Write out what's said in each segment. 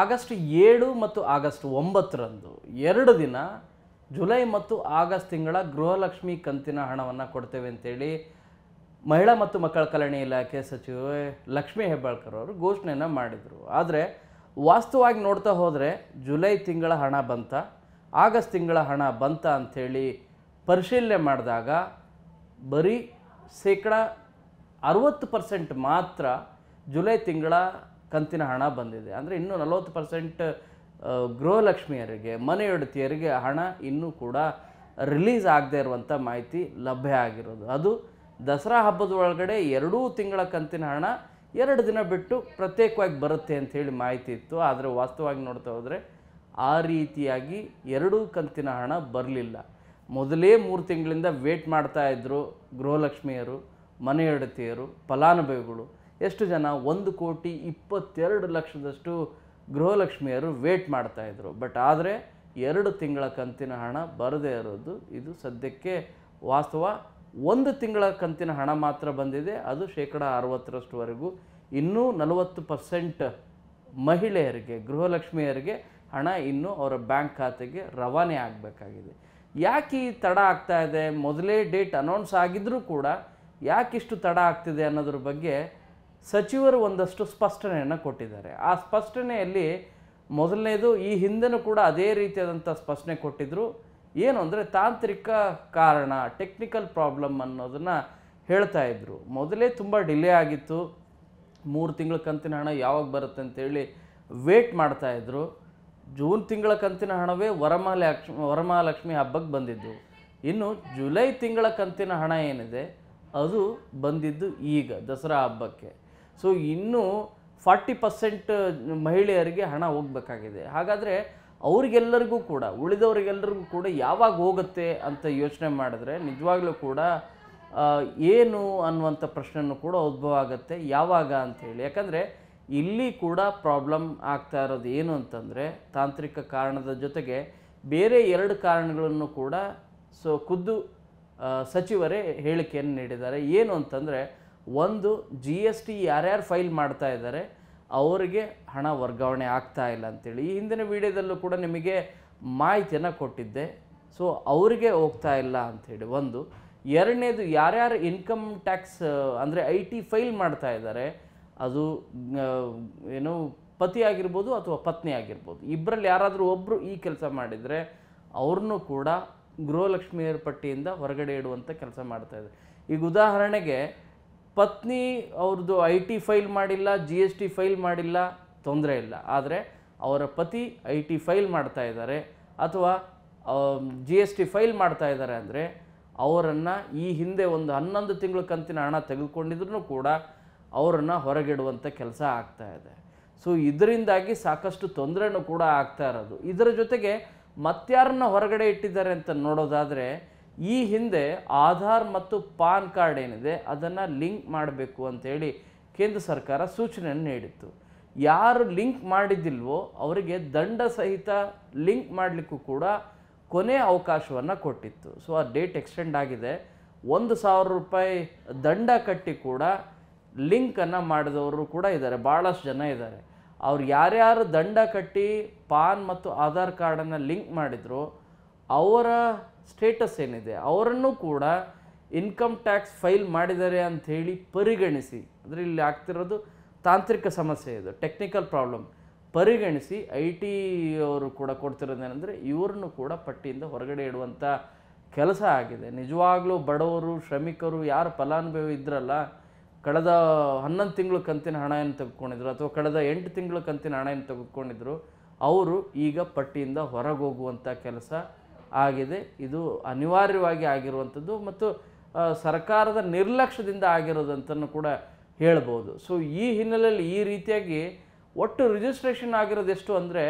August ಏಳು ಮತ್ತು August ಒಂಬತ್ತರಂದು ಎರಡು ದಿನ ಜುಲೈ ಮತ್ತು ಆಗಸ್ಟ್ ತಿಂಗಳ ಗೃಹಲಕ್ಷ್ಮಿ ಕಂತಿನ ಹಣವನ್ನು ಕೊಡ್ತೇವೆ ಅಂತೇಳಿ ಮಹಿಳಾ ಮತ್ತು ಮಕ್ಕಳ ಕಲ್ಯಾಣ ಇಲಾಖೆ ಸಚಿವೆ ಲಕ್ಷ್ಮೀ ಹೆಬ್ಬಾಳ್ಕರ್ ಅವರು ಘೋಷಣೆಯನ್ನು ಮಾಡಿದರು ಆದರೆ ವಾಸ್ತವವಾಗಿ ನೋಡ್ತಾ ಹೋದರೆ ಜುಲೈ ತಿಂಗಳ ಹಣ ಬಂತ ಆಗಸ್ಟ್ ತಿಂಗಳ ಹಣ ಬಂತ ಅಂಥೇಳಿ ಪರಿಶೀಲನೆ ಮಾಡಿದಾಗ ಬರೀ ಶೇಕಡ ಅರುವತ್ತು ಪರ್ಸೆಂಟ್ ಮಾತ್ರ ಜುಲೈ ತಿಂಗಳ ಕಂತಿನ ಹಣ ಬಂದಿದೆ ಅಂದರೆ ಇನ್ನೂ ನಲವತ್ತು ಪರ್ಸೆಂಟ್ ಗೃಹಲಕ್ಷ್ಮಿಯರಿಗೆ ಮನೆಯೊಡತಿಯರಿಗೆ ಹಣ ಇನ್ನೂ ಕೂಡ ರಿಲೀಸ್ ಆಗದೇ ಇರುವಂಥ ಮಾಹಿತಿ ಲಭ್ಯ ಆಗಿರೋದು ಅದು ದಸರಾ ಹಬ್ಬದ ಒಳಗಡೆ ಎರಡೂ ತಿಂಗಳ ಕಂತಿನ ಹಣ ಎರಡು ದಿನ ಬಿಟ್ಟು ಪ್ರತ್ಯೇಕವಾಗಿ ಬರುತ್ತೆ ಅಂಥೇಳಿ ಮಾಹಿತಿ ಇತ್ತು ಆದರೆ ವಾಸ್ತವವಾಗಿ ನೋಡ್ತಾ ಹೋದರೆ ಆ ರೀತಿಯಾಗಿ ಎರಡೂ ಕಂತಿನ ಹಣ ಬರಲಿಲ್ಲ ಮೊದಲೇ ಮೂರು ತಿಂಗಳಿಂದ ವೇಟ್ ಮಾಡ್ತಾ ಇದ್ದರು ಗೃಹಲಕ್ಷ್ಮಿಯರು ಮನೆಯೊಡತಿಯರು ಫಲಾನುಭವಿಗಳು ಎಷ್ಟು ಜನ ಒಂದು ಕೋಟಿ ಇಪ್ಪತ್ತೆರಡು ಲಕ್ಷದಷ್ಟು ಗೃಹಲಕ್ಷ್ಮಿಯರು ವೇಟ್ ಮಾಡ್ತಾಯಿದ್ರು ಬಟ್ ಆದರೆ ಎರಡು ತಿಂಗಳ ಕಂತಿನ ಹಣ ಬರದೇ ಇರೋದು ಇದು ಸದ್ಯಕ್ಕೆ ವಾಸ್ತವ ಒಂದು ತಿಂಗಳ ಕಂತಿನ ಹಣ ಮಾತ್ರ ಬಂದಿದೆ ಅದು ಶೇಕಡ ಅರವತ್ತರಷ್ಟುವರೆಗೂ ಇನ್ನೂ ನಲವತ್ತು ಪರ್ಸೆಂಟ್ ಮಹಿಳೆಯರಿಗೆ ಗೃಹಲಕ್ಷ್ಮಿಯರಿಗೆ ಹಣ ಇನ್ನೂ ಅವರ ಬ್ಯಾಂಕ್ ಖಾತೆಗೆ ರವಾನೆ ಆಗಬೇಕಾಗಿದೆ ಯಾಕೆ ಈ ತಡ ಆಗ್ತಾ ಇದೆ ಮೊದಲೇ ಡೇಟ್ ಅನೌನ್ಸ್ ಆಗಿದ್ದರೂ ಕೂಡ ಯಾಕಿಷ್ಟು ತಡ ಆಗ್ತಿದೆ ಅನ್ನೋದ್ರ ಬಗ್ಗೆ ಸಚಿವರು ಒಂದಷ್ಟು ಸ್ಪಷ್ಟನೆಯನ್ನು ಕೊಟ್ಟಿದ್ದಾರೆ ಆ ಸ್ಪಷ್ಟನೆಯಲ್ಲಿ ಮೊದಲನೇದು ಈ ಹಿಂದೆನೂ ಕೂಡ ಅದೇ ರೀತಿಯಾದಂಥ ಸ್ಪಷ್ಟನೆ ಕೊಟ್ಟಿದ್ದರು ಏನು ಅಂದರೆ ತಾಂತ್ರಿಕ ಕಾರಣ ಟೆಕ್ನಿಕಲ್ ಪ್ರಾಬ್ಲಮ್ ಅನ್ನೋದನ್ನು ಹೇಳ್ತಾ ಇದ್ದರು ಮೊದಲೇ ತುಂಬ ಡಿಲೇ ಆಗಿತ್ತು ಮೂರು ತಿಂಗಳ ಕಂತಿನ ಹಣ ಯಾವಾಗ ಬರುತ್ತೆ ಅಂತೇಳಿ ವೇಟ್ ಮಾಡ್ತಾಯಿದ್ರು ಜೂನ್ ತಿಂಗಳ ಕಂತಿನ ಹಣವೇ ವರಮಹಾಲಕ್ಷ್ಮಿ ವರಮಹಾಲಕ್ಷ್ಮಿ ಹಬ್ಬಕ್ಕೆ ಬಂದಿದ್ದು ಇನ್ನು ಜುಲೈ ತಿಂಗಳ ಕಂತಿನ ಹಣ ಏನಿದೆ ಅದು ಬಂದಿದ್ದು ಈಗ ದಸರಾ ಹಬ್ಬಕ್ಕೆ ಸೊ ಇನ್ನೂ ಫಾರ್ಟಿ ಪರ್ಸೆಂಟ್ ಮಹಿಳೆಯರಿಗೆ ಹಣ ಹೋಗಬೇಕಾಗಿದೆ ಹಾಗಾದರೆ ಅವ್ರಿಗೆಲ್ಲರಿಗೂ ಕೂಡ ಉಳಿದವರಿಗೆಲ್ಲರಿಗೂ ಕೂಡ ಯಾವಾಗ ಹೋಗುತ್ತೆ ಅಂತ ಯೋಚನೆ ಮಾಡಿದ್ರೆ ನಿಜವಾಗ್ಲೂ ಕೂಡ ಏನು ಅನ್ನುವಂಥ ಪ್ರಶ್ನೆನೂ ಕೂಡ ಉದ್ಭವ ಆಗುತ್ತೆ ಯಾವಾಗ ಅಂತ ಹೇಳಿ ಯಾಕಂದರೆ ಇಲ್ಲಿ ಕೂಡ ಪ್ರಾಬ್ಲಮ್ ಆಗ್ತಾ ಇರೋದು ಏನು ಅಂತಂದರೆ ತಾಂತ್ರಿಕ ಕಾರಣದ ಜೊತೆಗೆ ಬೇರೆ ಎರಡು ಕಾರಣಗಳನ್ನು ಕೂಡ ಸೊ ಖುದ್ದು ಸಚಿವರೇ ಹೇಳಿಕೆಯನ್ನು ನೀಡಿದ್ದಾರೆ ಏನು ಅಂತಂದರೆ ಒಂದು ಜಿ ಎಸ್ ಟಿ ಯಾರ್ಯಾರು ಫೈಲ್ ಮಾಡ್ತಾ ಇದ್ದಾರೆ ಅವರಿಗೆ ಹಣ ವರ್ಗಾವಣೆ ಆಗ್ತಾ ಇಲ್ಲ ಅಂತೇಳಿ ಈ ಹಿಂದಿನ ವಿಡಿಯೋದಲ್ಲೂ ಕೂಡ ನಿಮಗೆ ಮಾಹಿತಿಯನ್ನು ಕೊಟ್ಟಿದ್ದೆ ಸೊ ಅವರಿಗೆ ಹೋಗ್ತಾ ಇಲ್ಲ ಅಂಥೇಳಿ ಒಂದು ಎರಡನೇದು ಯಾರ್ಯಾರು ಇನ್ಕಮ್ ಟ್ಯಾಕ್ಸ್ ಅಂದರೆ ಐ ಟಿ ಫೈಲ್ ಮಾಡ್ತಾ ಇದ್ದಾರೆ ಅದು ಏನು ಪತಿ ಆಗಿರ್ಬೋದು ಅಥವಾ ಪತ್ನಿ ಆಗಿರ್ಬೋದು ಇಬ್ಬರಲ್ಲಿ ಯಾರಾದರೂ ಒಬ್ಬರು ಈ ಕೆಲಸ ಮಾಡಿದರೆ ಅವ್ರನ್ನೂ ಕೂಡ ಗೃಹಲಕ್ಷ್ಮಿಯರ ಪಟ್ಟಿಯಿಂದ ಹೊರಗಡೆ ಇಡುವಂಥ ಕೆಲಸ ಮಾಡ್ತಾಯಿದ್ದಾರೆ ಈಗ ಉದಾಹರಣೆಗೆ ಪತ್ನಿ ಅವ್ರದ್ದು ಐ ಟಿ ಫೈಲ್ ಮಾಡಿಲ್ಲ ಜಿ ಎಸ್ ಟಿ ಫೈಲ್ ಮಾಡಿಲ್ಲ ತೊಂದರೆ ಇಲ್ಲ ಆದರೆ ಅವರ ಪತಿ ಐ ಟಿ ಫೈಲ್ ಮಾಡ್ತಾ ಇದ್ದಾರೆ ಅಥವಾ ಜಿ ಎಸ್ ಟಿ ಫೈಲ್ ಮಾಡ್ತಾ ಇದ್ದಾರೆ ಅಂದರೆ ಅವರನ್ನು ಈ ಹಿಂದೆ ಒಂದು ಹನ್ನೊಂದು ತಿಂಗಳ ಕಂತಿನ ಹಣ ತೆಗೆದುಕೊಂಡಿದ್ರು ಕೂಡ ಅವರನ್ನು ಹೊರಗಿಡುವಂಥ ಕೆಲಸ ಆಗ್ತಾ ಇದೆ ಸೊ ಇದರಿಂದಾಗಿ ಸಾಕಷ್ಟು ತೊಂದರೆನೂ ಕೂಡ ಆಗ್ತಾ ಇರೋದು ಇದರ ಜೊತೆಗೆ ಮತ್ತಾರನ್ನ ಹೊರಗಡೆ ಇಟ್ಟಿದ್ದಾರೆ ಅಂತ ನೋಡೋದಾದರೆ ಈ ಹಿಂದೆ ಆಧಾರ್ ಮತ್ತು ಪಾನ್ ಕಾರ್ಡ್ ಏನಿದೆ ಅದನ್ನು ಲಿಂಕ್ ಮಾಡಬೇಕು ಅಂಥೇಳಿ ಕೇಂದ್ರ ಸರ್ಕಾರ ಸೂಚನೆಯನ್ನು ನೀಡಿತ್ತು ಯಾರು ಲಿಂಕ್ ಮಾಡಿದ್ದಿಲ್ವೋ ಅವರಿಗೆ ದಂಡ ಸಹಿತ ಲಿಂಕ್ ಮಾಡಲಿಕ್ಕೂ ಕೂಡ ಕೊನೆ ಅವಕಾಶವನ್ನು ಕೊಟ್ಟಿತ್ತು ಸೊ ಆ ಡೇಟ್ ಎಕ್ಸ್ಟೆಂಡ್ ಆಗಿದೆ ಒಂದು ಸಾವಿರ ರೂಪಾಯಿ ದಂಡ ಕಟ್ಟಿ ಕೂಡ ಲಿಂಕನ್ನು ಮಾಡಿದವರು ಕೂಡ ಇದ್ದಾರೆ ಭಾಳಷ್ಟು ಜನ ಇದ್ದಾರೆ ಅವ್ರು ಯಾರ್ಯಾರು ದಂಡ ಕಟ್ಟಿ ಪಾನ್ ಮತ್ತು ಆಧಾರ್ ಕಾರ್ಡನ್ನು ಲಿಂಕ್ ಮಾಡಿದ್ರು ಅವರ ಸ್ಟೇಟಸ್ ಏನಿದೆ ಅವರನ್ನು ಕೂಡ ಇನ್ಕಮ್ ಟ್ಯಾಕ್ಸ್ ಫೈಲ್ ಮಾಡಿದ್ದಾರೆ ಅಂಥೇಳಿ ಪರಿಗಣಿಸಿ ಅಂದರೆ ಇಲ್ಲಿ ಆಗ್ತಿರೋದು ತಾಂತ್ರಿಕ ಸಮಸ್ಯೆ ಇದು ಟೆಕ್ನಿಕಲ್ ಪ್ರಾಬ್ಲಮ್ ಪರಿಗಣಿಸಿ ಐ ಟಿ ಅವರು ಕೂಡ ಕೊಡ್ತಿರೋದೇನೆಂದರೆ ಇವ್ರನ್ನು ಕೂಡ ಪಟ್ಟಿಯಿಂದ ಹೊರಗಡೆ ಇಡುವಂಥ ಕೆಲಸ ಆಗಿದೆ ನಿಜವಾಗ್ಲೂ ಬಡವರು ಶ್ರಮಿಕರು ಯಾರು ಫಲಾನುಭವಿ ಇದ್ರಲ್ಲ ಕಳೆದ ಹನ್ನೊಂದು ತಿಂಗಳ ಕಂತಿನ ಹಣ ಏನು ತೆಗೆದುಕೊಂಡಿದ್ರು ಅಥವಾ ಕಳೆದ ಎಂಟು ತಿಂಗಳ ಕಂತಿನ ಹಣ ಏನು ತೆಗೆದುಕೊಂಡಿದ್ರು ಅವರು ಈಗ ಪಟ್ಟಿಯಿಂದ ಹೊರಗೋಗುವಂಥ ಕೆಲಸ ಆಗಿದೆ ಇದು ಅನಿವಾರ್ಯವಾಗಿ ಆಗಿರುವಂಥದ್ದು ಮತ್ತು ಸರ್ಕಾರದ ನಿರ್ಲಕ್ಷ್ಯದಿಂದ ಆಗಿರೋದಂತಲೂ ಕೂಡ ಹೇಳ್ಬೋದು ಸೊ ಈ ಹಿನ್ನೆಲೆಯಲ್ಲಿ ಈ ರೀತಿಯಾಗಿ ಒಟ್ಟು ರಿಜಿಸ್ಟ್ರೇಷನ್ ಆಗಿರೋದು ಎಷ್ಟು ಅಂದರೆ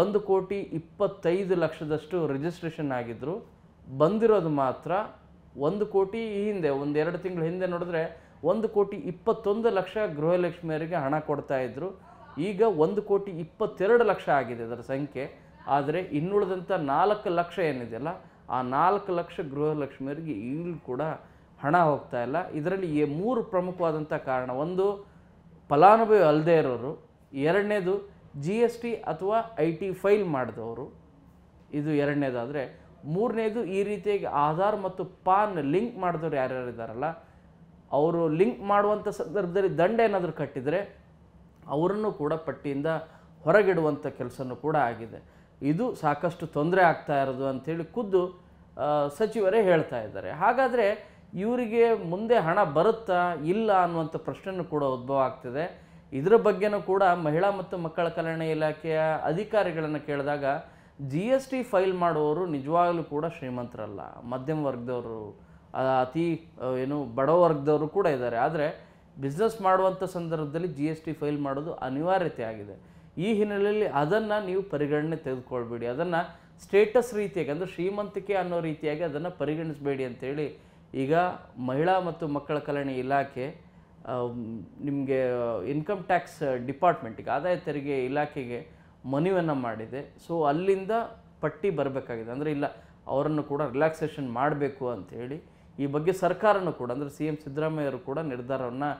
ಒಂದು ಕೋಟಿ ಇಪ್ಪತ್ತೈದು ಲಕ್ಷದಷ್ಟು ರಿಜಿಸ್ಟ್ರೇಷನ್ ಆಗಿದ್ದರು ಬಂದಿರೋದು ಮಾತ್ರ ಒಂದು ಕೋಟಿ ಈ ಹಿಂದೆ ಒಂದು ಎರಡು ತಿಂಗಳ ಹಿಂದೆ ನೋಡಿದ್ರೆ ಒಂದು ಕೋಟಿ ಇಪ್ಪತ್ತೊಂದು ಲಕ್ಷ ಗೃಹಲಕ್ಷ್ಮಿಯರಿಗೆ ಹಣ ಕೊಡ್ತಾಯಿದ್ರು ಈಗ ಒಂದು ಕೋಟಿ ಇಪ್ಪತ್ತೆರಡು ಲಕ್ಷ ಆಗಿದೆ ಅದರ ಸಂಖ್ಯೆ ಆದರೆ ಇನ್ನುಳಿದಂಥ ನಾಲ್ಕು ಲಕ್ಷ ಏನಿದೆಯಲ್ಲ ಆ ನಾಲ್ಕು ಲಕ್ಷ ಗೃಹಲಕ್ಷ್ಮಿಯರಿಗೆ ಈಗಲೂ ಕೂಡ ಹಣ ಹೋಗ್ತಾ ಇಲ್ಲ ಇದರಲ್ಲಿ ಈ ಮೂರು ಪ್ರಮುಖವಾದಂಥ ಕಾರಣ ಒಂದು ಫಲಾನುಭವಿ ಅಲ್ಲದೆ ಇರೋರು ಎರಡನೇದು ಜಿ ಎಸ್ ಟಿ ಅಥವಾ ಐ ಟಿ ಫೈಲ್ ಮಾಡಿದವರು ಇದು ಎರಡನೇದಾದರೆ ಮೂರನೇದು ಈ ರೀತಿಯಾಗಿ ಆಧಾರ್ ಮತ್ತು ಪಾನ್ ಲಿಂಕ್ ಮಾಡಿದವ್ರು ಯಾರ್ಯಾರು ಇದ್ದಾರಲ್ಲ ಅವರು ಲಿಂಕ್ ಮಾಡುವಂಥ ಸಂದರ್ಭದಲ್ಲಿ ದಂಡ ಏನಾದರೂ ಕಟ್ಟಿದರೆ ಅವರನ್ನು ಕೂಡ ಪಟ್ಟಿಯಿಂದ ಹೊರಗಿಡುವಂಥ ಕೆಲಸನೂ ಕೂಡ ಆಗಿದೆ ಇದು ಸಾಕಷ್ಟು ತೊಂದರೆ ಆಗ್ತಾ ಇರೋದು ಅಂಥೇಳಿ ಖುದ್ದು ಸಚಿವರೇ ಹೇಳ್ತಾ ಇದ್ದಾರೆ ಹಾಗಾದರೆ ಇವರಿಗೆ ಮುಂದೆ ಹಣ ಬರುತ್ತಾ ಇಲ್ಲ ಅನ್ನುವಂಥ ಪ್ರಶ್ನೆನೂ ಕೂಡ ಉದ್ಭವ ಆಗ್ತಿದೆ ಇದರ ಬಗ್ಗೆನೂ ಕೂಡ ಮಹಿಳಾ ಮತ್ತು ಮಕ್ಕಳ ಕಲ್ಯಾಣ ಇಲಾಖೆಯ ಅಧಿಕಾರಿಗಳನ್ನು ಕೇಳಿದಾಗ ಜಿ ಎಸ್ ಟಿ ಫೈಲ್ ಮಾಡುವವರು ನಿಜವಾಗಲೂ ಕೂಡ ಶ್ರೀಮಂತರಲ್ಲ ಮಧ್ಯಮ ವರ್ಗದವರು ಅತಿ ಏನು ಬಡವರ್ಗದವರು ವರ್ಗದವರು ಕೂಡ ಇದ್ದಾರೆ ಆದರೆ ಬಿಸ್ನೆಸ್ ಮಾಡುವಂಥ ಸಂದರ್ಭದಲ್ಲಿ ಜಿ ಎಸ್ ಟಿ ಫೈಲ್ ಮಾಡೋದು ಅನಿವಾರ್ಯತೆ ಆಗಿದೆ ಈ ಹಿನ್ನೆಲೆಯಲ್ಲಿ ಅದನ್ನು ನೀವು ಪರಿಗಣನೆ ತೆಗೆದುಕೊಳ್ಬೇಡಿ ಅದನ್ನು ಸ್ಟೇಟಸ್ ರೀತಿಯಾಗಿ ಅಂದರೆ ಶ್ರೀಮಂತಿಕೆ ಅನ್ನೋ ರೀತಿಯಾಗಿ ಅದನ್ನು ಪರಿಗಣಿಸಬೇಡಿ ಅಂಥೇಳಿ ಈಗ ಮಹಿಳಾ ಮತ್ತು ಮಕ್ಕಳ ಕಲ್ಯಾಣ ಇಲಾಖೆ ನಿಮಗೆ ಇನ್ಕಮ್ ಟ್ಯಾಕ್ಸ್ ಡಿಪಾರ್ಟ್ಮೆಂಟಿಗೆ ಆದಾಯ ತೆರಿಗೆ ಇಲಾಖೆಗೆ ಮನವಿಯನ್ನು ಮಾಡಿದೆ ಸೊ ಅಲ್ಲಿಂದ ಪಟ್ಟಿ ಬರಬೇಕಾಗಿದೆ ಅಂದರೆ ಇಲ್ಲ ಅವರನ್ನು ಕೂಡ ರಿಲ್ಯಾಕ್ಸೇಷನ್ ಮಾಡಬೇಕು ಅಂಥೇಳಿ ಈ ಬಗ್ಗೆ ಸರ್ಕಾರನೂ ಕೂಡ ಅಂದರೆ ಸಿ ಎಂ ಸಿದ್ದರಾಮಯ್ಯರು ಕೂಡ ನಿರ್ಧಾರವನ್ನು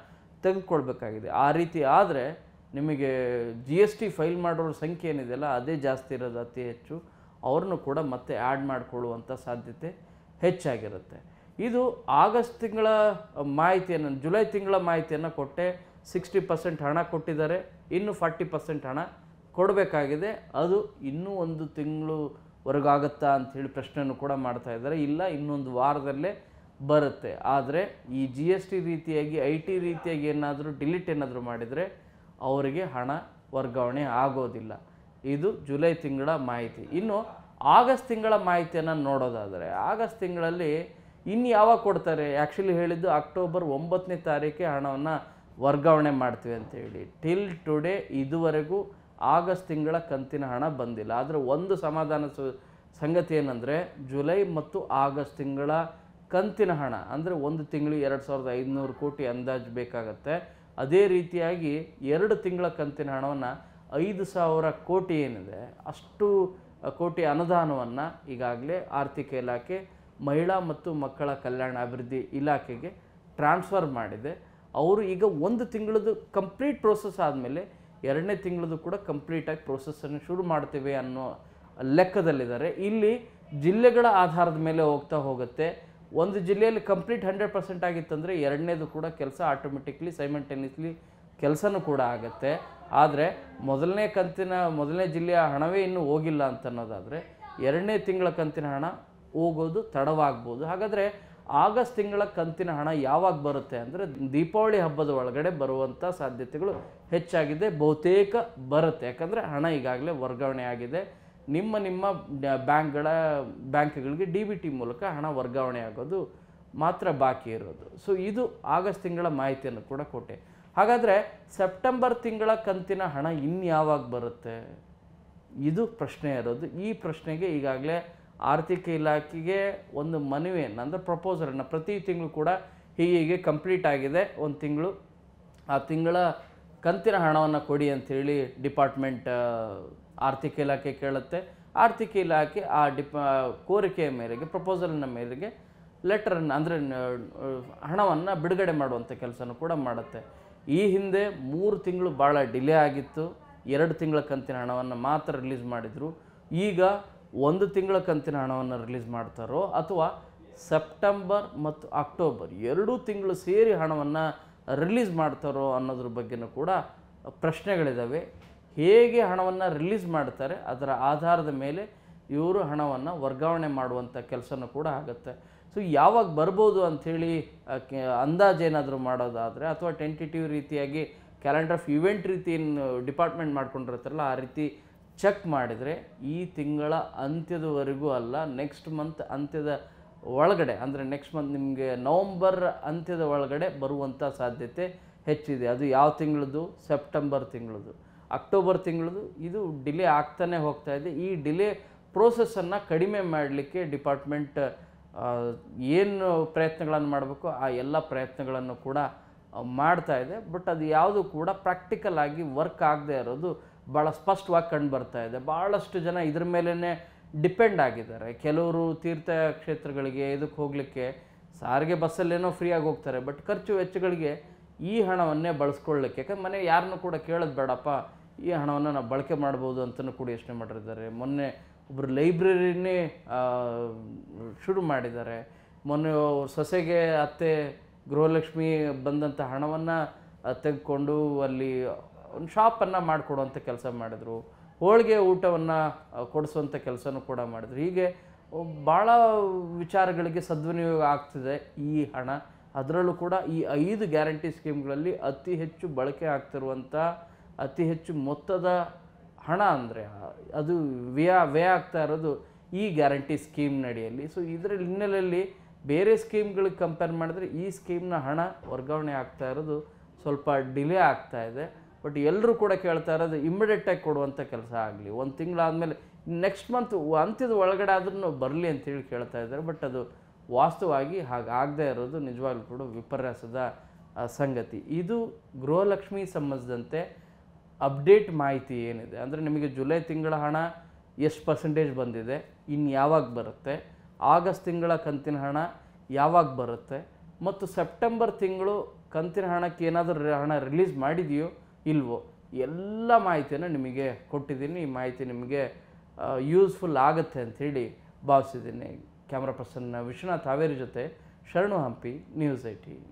ತೆಗೆದುಕೊಳ್ಬೇಕಾಗಿದೆ ಆ ರೀತಿ ಆದರೆ ನಿಮಗೆ ಜಿ ಎಸ್ ಟಿ ಫೈಲ್ ಮಾಡೋರ ಸಂಖ್ಯೆ ಏನಿದೆಯಲ್ಲ ಅದೇ ಜಾಸ್ತಿ ಇರೋದು ಅತಿ ಹೆಚ್ಚು ಅವ್ರನ್ನೂ ಕೂಡ ಮತ್ತೆ ಆ್ಯಡ್ ಮಾಡಿಕೊಳ್ಳುವಂಥ ಸಾಧ್ಯತೆ ಹೆಚ್ಚಾಗಿರುತ್ತೆ ಇದು ಆಗಸ್ಟ್ ತಿಂಗಳ ಮಾಹಿತಿಯನ್ನು ಜುಲೈ ತಿಂಗಳ ಮಾಹಿತಿಯನ್ನು ಕೊಟ್ಟೆ ಸಿಕ್ಸ್ಟಿ ಪರ್ಸೆಂಟ್ ಹಣ ಕೊಟ್ಟಿದ್ದಾರೆ ಇನ್ನು ಫಾರ್ಟಿ ಪರ್ಸೆಂಟ್ ಹಣ ಕೊಡಬೇಕಾಗಿದೆ ಅದು ಇನ್ನೂ ಒಂದು ತಿಂಗಳವರೆಗಾಗುತ್ತಾ ಅಂಥೇಳಿ ಪ್ರಶ್ನೆಯನ್ನು ಕೂಡ ಮಾಡ್ತಾ ಇದ್ದಾರೆ ಇಲ್ಲ ಇನ್ನೊಂದು ವಾರದಲ್ಲೇ ಬರುತ್ತೆ ಆದರೆ ಈ ಜಿ ಎಸ್ ಟಿ ರೀತಿಯಾಗಿ ಐ ಟಿ ರೀತಿಯಾಗಿ ಏನಾದರೂ ಡಿಲೀಟ್ ಏನಾದರೂ ಮಾಡಿದರೆ ಅವರಿಗೆ ಹಣ ವರ್ಗಾವಣೆ ಆಗೋದಿಲ್ಲ ಇದು ಜುಲೈ ತಿಂಗಳ ಮಾಹಿತಿ ಇನ್ನು ಆಗಸ್ಟ್ ತಿಂಗಳ ಮಾಹಿತಿಯನ್ನು ನೋಡೋದಾದರೆ ಆಗಸ್ಟ್ ತಿಂಗಳಲ್ಲಿ ಇನ್ನು ಯಾವಾಗ ಕೊಡ್ತಾರೆ ಆ್ಯಕ್ಚುಲಿ ಹೇಳಿದ್ದು ಅಕ್ಟೋಬರ್ ಒಂಬತ್ತನೇ ತಾರೀಕಿಗೆ ಹಣವನ್ನು ವರ್ಗಾವಣೆ ಮಾಡ್ತೀವಿ ಅಂತೇಳಿ ಟಿಲ್ ಟುಡೇ ಇದುವರೆಗೂ ಆಗಸ್ಟ್ ತಿಂಗಳ ಕಂತಿನ ಹಣ ಬಂದಿಲ್ಲ ಆದರೆ ಒಂದು ಸಮಾಧಾನ ಸಂಗತಿ ಏನಂದರೆ ಜುಲೈ ಮತ್ತು ಆಗಸ್ಟ್ ತಿಂಗಳ ಕಂತಿನ ಹಣ ಅಂದರೆ ಒಂದು ತಿಂಗಳು ಎರಡು ಸಾವಿರದ ಐದುನೂರು ಕೋಟಿ ಅಂದಾಜು ಬೇಕಾಗತ್ತೆ ಅದೇ ರೀತಿಯಾಗಿ ಎರಡು ತಿಂಗಳ ಕಂತಿನ ಹಣವನ್ನು ಐದು ಸಾವಿರ ಕೋಟಿ ಏನಿದೆ ಅಷ್ಟು ಕೋಟಿ ಅನುದಾನವನ್ನು ಈಗಾಗಲೇ ಆರ್ಥಿಕ ಇಲಾಖೆ ಮಹಿಳಾ ಮತ್ತು ಮಕ್ಕಳ ಕಲ್ಯಾಣ ಅಭಿವೃದ್ಧಿ ಇಲಾಖೆಗೆ ಟ್ರಾನ್ಸ್ಫರ್ ಮಾಡಿದೆ ಅವರು ಈಗ ಒಂದು ತಿಂಗಳದು ಕಂಪ್ಲೀಟ್ ಪ್ರೋಸೆಸ್ ಆದಮೇಲೆ ಎರಡನೇ ತಿಂಗಳದು ಕೂಡ ಕಂಪ್ಲೀಟಾಗಿ ಪ್ರೋಸೆಸ್ಸನ್ನು ಶುರು ಮಾಡ್ತೇವೆ ಅನ್ನೋ ಲೆಕ್ಕದಲ್ಲಿದ್ದಾರೆ ಇಲ್ಲಿ ಜಿಲ್ಲೆಗಳ ಆಧಾರದ ಮೇಲೆ ಹೋಗ್ತಾ ಹೋಗುತ್ತೆ ಒಂದು ಜಿಲ್ಲೆಯಲ್ಲಿ ಕಂಪ್ಲೀಟ್ ಹಂಡ್ರೆಡ್ ಪರ್ಸೆಂಟ್ ಆಗಿತ್ತಂದರೆ ಎರಡನೇದು ಕೂಡ ಕೆಲಸ ಆಟೋಮೆಟಿಕ್ಲಿ ಸೈಮಲ್ಟೇನಿಯಸ್ಲಿ ಕೆಲಸನೂ ಕೂಡ ಆಗುತ್ತೆ ಆದರೆ ಮೊದಲನೇ ಕಂತಿನ ಮೊದಲನೇ ಜಿಲ್ಲೆಯ ಹಣವೇ ಇನ್ನೂ ಹೋಗಿಲ್ಲ ಅಂತ ಅನ್ನೋದಾದರೆ ಎರಡನೇ ತಿಂಗಳ ಕಂತಿನ ಹಣ ಹೋಗೋದು ತಡವಾಗ್ಬೋದು ಹಾಗಾದರೆ ಆಗಸ್ಟ್ ತಿಂಗಳ ಕಂತಿನ ಹಣ ಯಾವಾಗ ಬರುತ್ತೆ ಅಂದರೆ ದೀಪಾವಳಿ ಹಬ್ಬದ ಒಳಗಡೆ ಬರುವಂಥ ಸಾಧ್ಯತೆಗಳು ಹೆಚ್ಚಾಗಿದೆ ಬಹುತೇಕ ಬರುತ್ತೆ ಯಾಕಂದರೆ ಹಣ ಈಗಾಗಲೇ ವರ್ಗಾವಣೆ ಆಗಿದೆ ನಿಮ್ಮ ನಿಮ್ಮ ಬ್ಯಾಂಕ್ಗಳ ಬ್ಯಾಂಕ್ಗಳಿಗೆ ಡಿ ಬಿ ಟಿ ಮೂಲಕ ಹಣ ವರ್ಗಾವಣೆ ಆಗೋದು ಮಾತ್ರ ಬಾಕಿ ಇರೋದು ಸೊ ಇದು ಆಗಸ್ಟ್ ತಿಂಗಳ ಮಾಹಿತಿಯನ್ನು ಕೂಡ ಕೊಟ್ಟೆ ಹಾಗಾದರೆ ಸೆಪ್ಟೆಂಬರ್ ತಿಂಗಳ ಕಂತಿನ ಹಣ ಇನ್ಯಾವಾಗ ಬರುತ್ತೆ ಇದು ಪ್ರಶ್ನೆ ಇರೋದು ಈ ಪ್ರಶ್ನೆಗೆ ಈಗಾಗಲೇ ಆರ್ಥಿಕ ಇಲಾಖೆಗೆ ಒಂದು ಮನವಿಯನ್ನು ಅಂದರೆ ಪ್ರಪೋಸಲನ್ನು ಪ್ರತಿ ತಿಂಗಳು ಕೂಡ ಹೀಗೆ ಹೀಗೆ ಕಂಪ್ಲೀಟ್ ಆಗಿದೆ ಒಂದು ತಿಂಗಳು ಆ ತಿಂಗಳ ಕಂತಿನ ಹಣವನ್ನು ಕೊಡಿ ಅಂಥೇಳಿ ಡಿಪಾರ್ಟ್ಮೆಂಟ್ ಆರ್ಥಿಕ ಇಲಾಖೆ ಕೇಳುತ್ತೆ ಆರ್ಥಿಕ ಇಲಾಖೆ ಆ ಡಿಪ ಕೋರಿಕೆಯ ಮೇರೆಗೆ ಪ್ರಪೋಸಲ್ನ ಮೇರೆಗೆ ಲೆಟ್ರನ್ನು ಅಂದರೆ ಹಣವನ್ನು ಬಿಡುಗಡೆ ಮಾಡುವಂಥ ಕೆಲಸನೂ ಕೂಡ ಮಾಡುತ್ತೆ ಈ ಹಿಂದೆ ಮೂರು ತಿಂಗಳು ಭಾಳ ಡಿಲೇ ಆಗಿತ್ತು ಎರಡು ತಿಂಗಳ ಕಂತಿನ ಹಣವನ್ನು ಮಾತ್ರ ರಿಲೀಸ್ ಮಾಡಿದರು ಈಗ ಒಂದು ತಿಂಗಳ ಕಂತಿನ ಹಣವನ್ನು ರಿಲೀಸ್ ಮಾಡ್ತಾರೋ ಅಥವಾ ಸೆಪ್ಟೆಂಬರ್ ಮತ್ತು ಅಕ್ಟೋಬರ್ ಎರಡೂ ತಿಂಗಳು ಸೇರಿ ಹಣವನ್ನು ರಿಲೀಸ್ ಮಾಡ್ತಾರೋ ಅನ್ನೋದ್ರ ಬಗ್ಗೆನೂ ಕೂಡ ಪ್ರಶ್ನೆಗಳಿದ್ದಾವೆ ಹೇಗೆ ಹಣವನ್ನು ರಿಲೀಸ್ ಮಾಡ್ತಾರೆ ಅದರ ಆಧಾರದ ಮೇಲೆ ಇವರು ಹಣವನ್ನು ವರ್ಗಾವಣೆ ಮಾಡುವಂಥ ಕೆಲಸನೂ ಕೂಡ ಆಗುತ್ತೆ ಸೊ ಯಾವಾಗ ಬರ್ಬೋದು ಅಂಥೇಳಿ ಅಂದಾಜೇನಾದರೂ ಮಾಡೋದಾದರೆ ಅಥವಾ ಟೆಂಟಿಟಿವ್ ರೀತಿಯಾಗಿ ಕ್ಯಾಲೆಂಡರ್ ಆಫ್ ಇವೆಂಟ್ ರೀತಿ ಏನು ಡಿಪಾರ್ಟ್ಮೆಂಟ್ ಮಾಡ್ಕೊಂಡಿರ್ತಾರಲ್ಲ ಆ ರೀತಿ ಚೆಕ್ ಮಾಡಿದರೆ ಈ ತಿಂಗಳ ಅಂತ್ಯದವರೆಗೂ ಅಲ್ಲ ನೆಕ್ಸ್ಟ್ ಮಂತ್ ಅಂತ್ಯದ ಒಳಗಡೆ ಅಂದರೆ ನೆಕ್ಸ್ಟ್ ಮಂತ್ ನಿಮಗೆ ನವಂಬರ್ ಅಂತ್ಯದ ಒಳಗಡೆ ಬರುವಂಥ ಸಾಧ್ಯತೆ ಹೆಚ್ಚಿದೆ ಅದು ಯಾವ ತಿಂಗಳದ್ದು ಸೆಪ್ಟೆಂಬರ್ ತಿಂಗಳದ್ದು ಅಕ್ಟೋಬರ್ ತಿಂಗಳದು ಇದು ಡಿಲೇ ಆಗ್ತಾನೆ ಹೋಗ್ತಾ ಇದೆ ಈ ಡಿಲೇ ಪ್ರೋಸೆಸ್ಸನ್ನು ಕಡಿಮೆ ಮಾಡಲಿಕ್ಕೆ ಡಿಪಾರ್ಟ್ಮೆಂಟ್ ಏನು ಪ್ರಯತ್ನಗಳನ್ನು ಮಾಡಬೇಕು ಆ ಎಲ್ಲ ಪ್ರಯತ್ನಗಳನ್ನು ಕೂಡ ಮಾಡ್ತಾ ಇದೆ ಬಟ್ ಅದು ಯಾವುದು ಕೂಡ ಪ್ರಾಕ್ಟಿಕಲ್ ಆಗಿ ವರ್ಕ್ ಆಗದೆ ಇರೋದು ಭಾಳ ಸ್ಪಷ್ಟವಾಗಿ ಕಂಡು ಬರ್ತಾ ಇದೆ ಭಾಳಷ್ಟು ಜನ ಇದ್ರ ಮೇಲೇ ಡಿಪೆಂಡ್ ಆಗಿದ್ದಾರೆ ಕೆಲವರು ತೀರ್ಥ ಕ್ಷೇತ್ರಗಳಿಗೆ ಇದಕ್ಕೆ ಹೋಗಲಿಕ್ಕೆ ಸಾರಿಗೆ ಬಸ್ಸಲ್ಲೇನೋ ಫ್ರೀಯಾಗಿ ಹೋಗ್ತಾರೆ ಬಟ್ ಖರ್ಚು ವೆಚ್ಚಗಳಿಗೆ ಈ ಹಣವನ್ನೇ ಬಳಸ್ಕೊಳ್ಳಿಕ್ಕೆ ಯಾಕಂದ್ರೆ ಮನೆ ಯಾರನ್ನೂ ಕೂಡ ಕೇಳೋದು ಬೇಡಪ್ಪ ಈ ಹಣವನ್ನು ನಾವು ಬಳಕೆ ಮಾಡ್ಬೋದು ಅಂತಲೂ ಕೂಡ ಯೋಚನೆ ಮಾಡಿದ್ದಾರೆ ಮೊನ್ನೆ ಒಬ್ಬರು ಲೈಬ್ರರಿನೇ ಶುರು ಮಾಡಿದ್ದಾರೆ ಮೊನ್ನೆ ಸೊಸೆಗೆ ಅತ್ತೆ ಗೃಹಲಕ್ಷ್ಮಿ ಬಂದಂಥ ಹಣವನ್ನು ತೆಗೆದುಕೊಂಡು ಅಲ್ಲಿ ಒಂದು ಶಾಪನ್ನು ಮಾಡಿಕೊಡುವಂಥ ಕೆಲಸ ಮಾಡಿದರು ಹೋಳಿಗೆ ಊಟವನ್ನು ಕೊಡಿಸುವಂಥ ಕೆಲಸನೂ ಕೂಡ ಮಾಡಿದರು ಹೀಗೆ ಭಾಳ ವಿಚಾರಗಳಿಗೆ ಸದ್ವಿನಿಯೋಗ ಆಗ್ತಿದೆ ಈ ಹಣ ಅದರಲ್ಲೂ ಕೂಡ ಈ ಐದು ಗ್ಯಾರಂಟಿ ಸ್ಕೀಮ್ಗಳಲ್ಲಿ ಅತಿ ಹೆಚ್ಚು ಬಳಕೆ ಆಗ್ತಿರುವಂಥ ಅತಿ ಹೆಚ್ಚು ಮೊತ್ತದ ಹಣ ಅಂದರೆ ಅದು ವ್ಯಯ ವ್ಯಯ ಆಗ್ತಾ ಇರೋದು ಈ ಗ್ಯಾರಂಟಿ ಸ್ಕೀಮ್ ನಡೆಯಲ್ಲಿ ಸೊ ಇದರ ಹಿನ್ನೆಲೆಯಲ್ಲಿ ಬೇರೆ ಸ್ಕೀಮ್ಗಳಿಗೆ ಕಂಪೇರ್ ಮಾಡಿದ್ರೆ ಈ ಸ್ಕೀಮ್ನ ಹಣ ವರ್ಗಾವಣೆ ಆಗ್ತಾ ಇರೋದು ಸ್ವಲ್ಪ ಡಿಲೇ ಆಗ್ತಾ ಇದೆ ಬಟ್ ಎಲ್ಲರೂ ಕೂಡ ಕೇಳ್ತಾ ಇರೋದು ಇಮ್ಮಿಡಿಯೇಟಾಗಿ ಕೊಡುವಂಥ ಕೆಲಸ ಆಗಲಿ ಒಂದು ತಿಂಗಳಾದಮೇಲೆ ನೆಕ್ಸ್ಟ್ ಮಂತ್ ಅಂತ್ಯದ ಒಳಗಡೆ ಆದ್ರೂ ಬರಲಿ ಅಂತೇಳಿ ಕೇಳ್ತಾ ಇದ್ದಾರೆ ಬಟ್ ಅದು ವಾಸ್ತವವಾಗಿ ಹಾಗಾಗದೇ ಇರೋದು ನಿಜವಾಗ್ಲೂ ಕೂಡ ವಿಪರ್ಯಾಸದ ಸಂಗತಿ ಇದು ಗೃಹಲಕ್ಷ್ಮಿ ಸಂಬಂಧಿಸಿದಂತೆ ಅಪ್ಡೇಟ್ ಮಾಹಿತಿ ಏನಿದೆ ಅಂದರೆ ನಿಮಗೆ ಜುಲೈ ತಿಂಗಳ ಹಣ ಎಷ್ಟು ಪರ್ಸೆಂಟೇಜ್ ಬಂದಿದೆ ಇನ್ನು ಯಾವಾಗ ಬರುತ್ತೆ ಆಗಸ್ಟ್ ತಿಂಗಳ ಕಂತಿನ ಹಣ ಯಾವಾಗ ಬರುತ್ತೆ ಮತ್ತು ಸೆಪ್ಟೆಂಬರ್ ತಿಂಗಳು ಕಂತಿನ ಹಣಕ್ಕೆ ಏನಾದರೂ ಹಣ ರಿಲೀಸ್ ಮಾಡಿದೆಯೋ ಇಲ್ವೋ ಎಲ್ಲ ಮಾಹಿತಿಯನ್ನು ನಿಮಗೆ ಕೊಟ್ಟಿದ್ದೀನಿ ಈ ಮಾಹಿತಿ ನಿಮಗೆ ಯೂಸ್ಫುಲ್ ಆಗುತ್ತೆ ಅಂಥೇಳಿ ಭಾವಿಸಿದ್ದೀನಿ ಕ್ಯಾಮ್ರಾ ಪರ್ಸನ್ ವಿಶ್ವನಾಥ್ ಹಾವೇರಿ ಜೊತೆ ಶರಣು ಹಂಪಿ ನ್ಯೂಸ್ ಐಟಿ